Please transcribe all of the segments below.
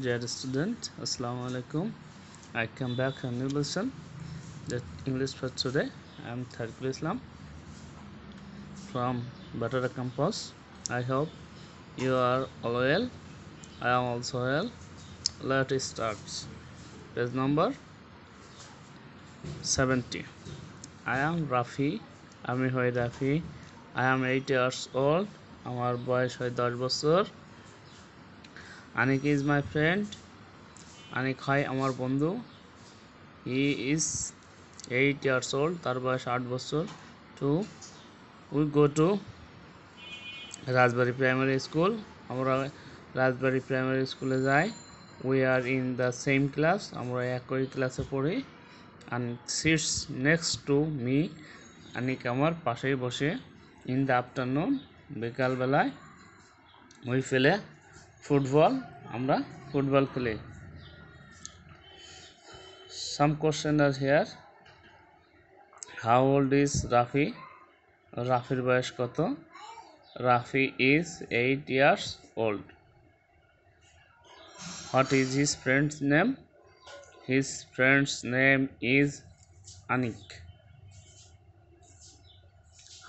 dear student assalamu alaikum i come back a new lesson the english for today i am tharkul islam from batara campus i hope you are all well i am also well let's start page number 70 i am rafi আমি হই Rafi. I am 8 years old. আমার বয়স হয় দশ বছর আনিক is my friend আনিক হয় আমার বন্ধু he is eight years old তার বয়স আট বছর to we go to Rajbari primary school আমরা রাজবাড়ি প্রাইমারি স্কুলে যাই we are in the same class আমরা একই ক্লাসে পড়ি and sits next to me Anik আমার পাশেই বসে ইন দ্য আফটারনুন বিকালবেলায় উই ফেলে ফুটবল আমরা ফুটবল খেলি some question are here how old is Rafi রাফির বয়স কত Rafi is eight years old what is his friends name his friends name is Anik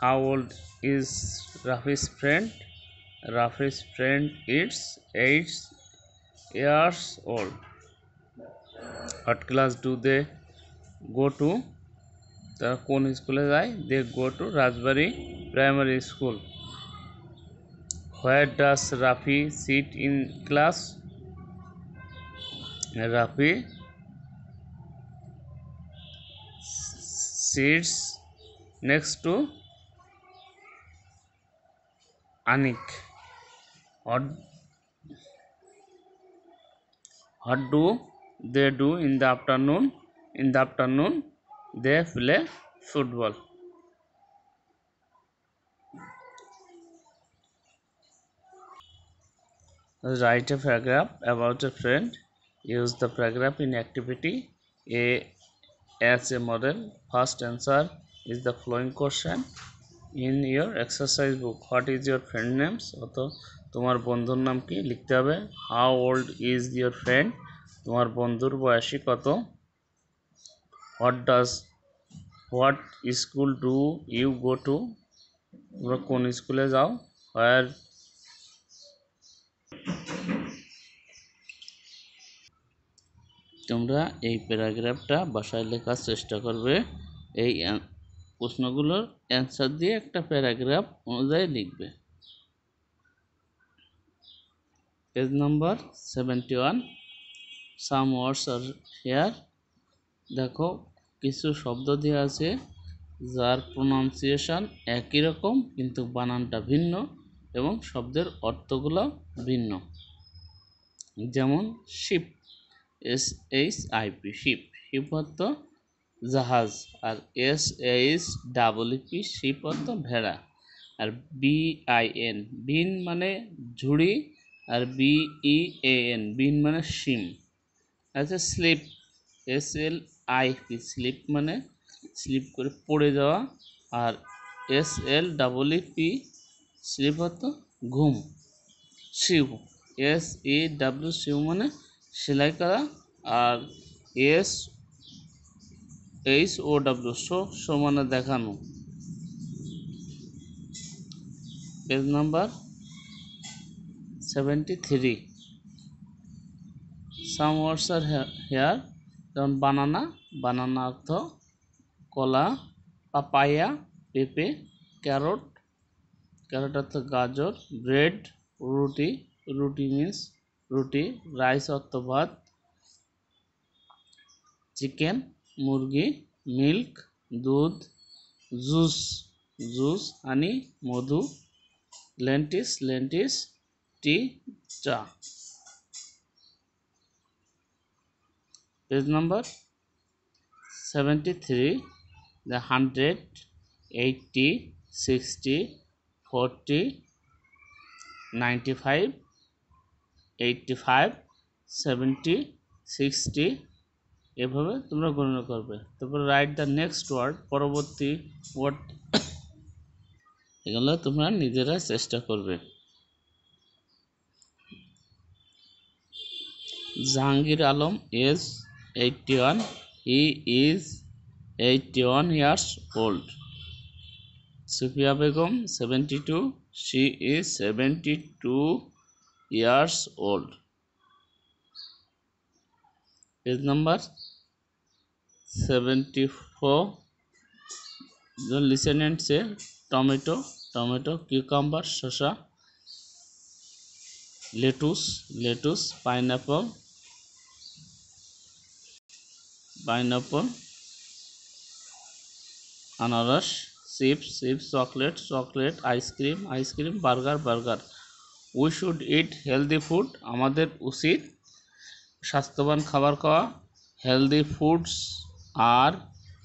how old is Rafi's friend Rafi's friend it's eights years old what class do they go to তারা কোন স্কুলে যায় they go to Rajbari primary school what does Rafi sit in class Rafi sits next to Anik what what do they do in the afternoon in the afternoon they play football write a paragraph about a friend use the paragraph in activity a as a model first answer is the following question in your exercise book what is your friend names অত তোমার বন্ধুর নাম কি লিখতে হবে how old is your friend তোমার বন্ধুর বয়সী কত what does what school do you go to তোমরা কোন স্কুলে যাও হোয়ার তোমরা এই প্যারাগ্রাফটা বাসায় লেখার চেষ্টা করবে এই প্রশ্নগুলোর অ্যান্সার দিয়ে একটা প্যারাগ্রাফ অনুযায়ী লিখবে page number seventy one some words are here দেখো কিছু শব্দ দিয়ে আছে যার প্রোনাউন্সিয়েশন একই রকম কিন্তু বানানটা ভিন্ন এবং শব্দের অর্থগুলো ভিন্ন যেমন ship S H IP ship ship অর্থ জাহাজ আর S H double P sheep অর্থ ভেড়া আর বি আই এন বিন মানে ঝুড়ি আর B E A N bin মানে শিম আচ্ছা slip S L I P slip মানে স্লিপ করে পড়ে যাওয়া আর S L double P sleep অর্থ ঘুম sew S E W sew মানে সেলাই করা আর S H O W show সমানে দেখানো page number seventy three some words are here যেমন বানানা বানানা অর্থ কলা পাপায়া পেঁপে ক্যারট ক্যারট অর্থ গাজর ব্রেড রুটি রুটি মিন্স রুটি রাইস অর্থ ভাত চিকেন मुर्गी मिल्क दूध जूस जूस आनी मधु लेंटिस लेंटिस टी चा page number seventy three the hundred eighty sixty forty ninety five eighty five seventy sixty এভাবে তোমরা গণনা করবে তারপরে রাইট দ্য নেক্সট ওয়ার্ড পরবর্তী ওয়ার্ড এগুলো তোমরা নিজেরা চেষ্টা করবে Jahangir Alam is eighty one he is eighty one years old Sufia Begum seventy two she is seventy two years old page number seventy four লিসেনেন্টসে টমেটো টমেটো কিউকাম্বার শসা লেটুস লেটুস পাইনঅ্যাপল পাইনঅ্যাপল আনারস chips chips chocolate chocolate ice cream ice cream burger burger we should eat healthy food আমাদের উচিত স্বাস্থ্যবান খাবার খাওয়া healthy foods are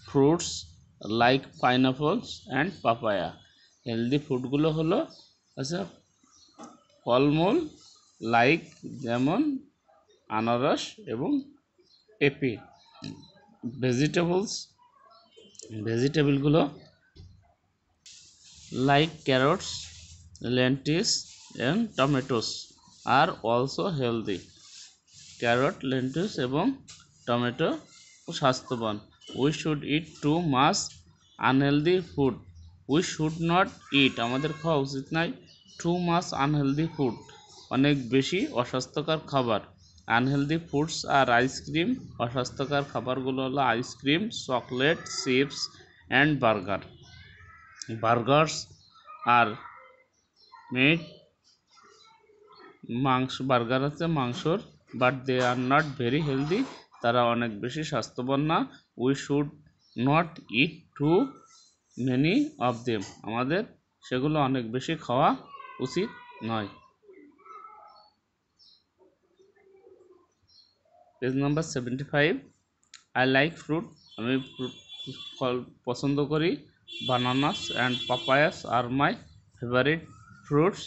fruits like pineapples and papaya healthy ফুডগুলো হলো আচ্ছা ফলমূল লাইক যেমন আনারস এবং পেঁপে ভেজিটেবলস ভেজিটেবলগুলো like carrots lettuce and tomatoes are also healthy carrot lettuce এবং টমেটো স্বাস্থ্যবান we should eat too much unhealthy food we should not eat আমাদের খাওয়া উচিত নয় টু মাস আনহেলদি ফুড অনেক বেশি অস্বাস্থ্যকর খাবার আনহেলদি ফুডস আর আইসক্রিম অস্বাস্থ্যকর খাবারগুলো হলো ice cream chocolate chips and burger burgers are meat মাংস বার্গার আছে মাংসর but they are not very healthy তারা অনেক বেশি স্বাস্থ্যবান না we should not eat too many of them আমাদের সেগুলো অনেক বেশি খাওয়া উচিত নয় page number seventy five I like fruit আমি ফল পছন্দ করি bananas and papayas are my favourite fruits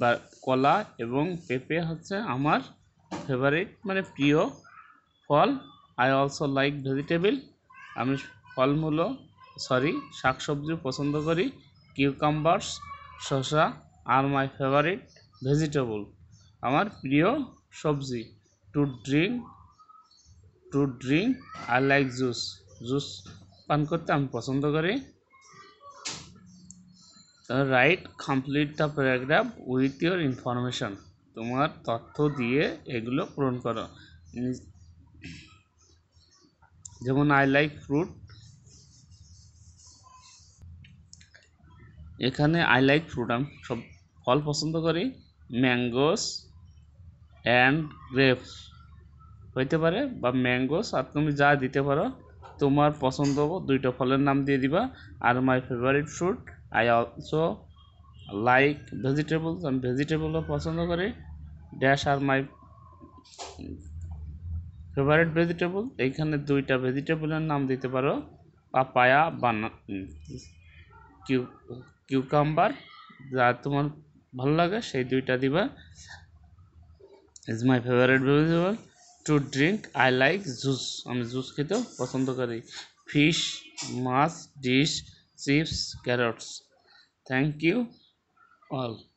বা কলা এবং পেঁপে হচ্ছে আমার ফেভারিট মানে প্রিয় ফল আই অলসো লাইক ভেজিটেবল আমি ফলমূল সরি সবজিও পছন্দ করি কিউকাম্বার্স শসা আর মাই ফেভারিট ভেজিটেবল আমার প্রিয় সবজি to drink to drink I like juice juice পান করতে আমি পছন্দ করি write complete the paragraph with your information তোমার তথ্য দিয়ে এগুলো পূরণ করো যেমন আই লাইক ফ্রুট এখানে আই লাইক ফ্রুট আমি সব ফল পছন্দ করি ম্যাঙ্গোস অ্যান্ড গ্রেপস হইতে পারে বা ম্যাঙ্গোস আর তুমি যা দিতে পারো তোমার পছন্দ দুইটা ফলের নাম দিয়ে দিবা are my favourite fruit I also like vegetables আমি ভেজিটেবলও পছন্দ করি dash are my favourite vegetable এইখানে দুইটা ভেজিটেবলের নাম দিতে পারো পাপায়া বানা কিউ কিউকাম্বার যা তোমার ভালো লাগে সেই দুইটা দিবা is my favourite vegetable to drink I like juice আমি জুস খেতেও পছন্দ করি ফিশ মাছ dish chips carrots thank you of